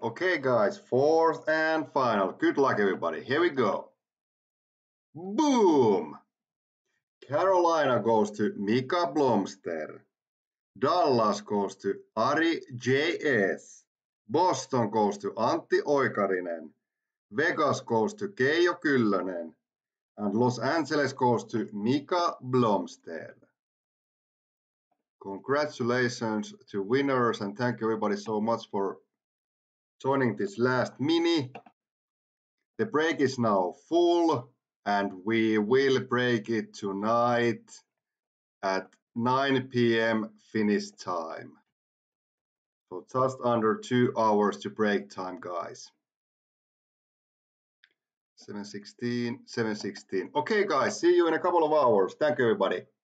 Okay guys, fourth and final. Good luck everybody. Here we go. Boom! Carolina goes to Mika Blomster. Dallas goes to Ari J.S. Boston goes to Antti Oikarinen. Vegas goes to Keijo Kyllönen. And Los Angeles goes to Mika Blomster. Congratulations to winners and thank you everybody so much for joining this last mini. The break is now full and we will break it tonight at 9 p.m. Finnish time. So just under two hours to break time, guys. 7.16, 7.16. Okay, guys, see you in a couple of hours. Thank you, everybody.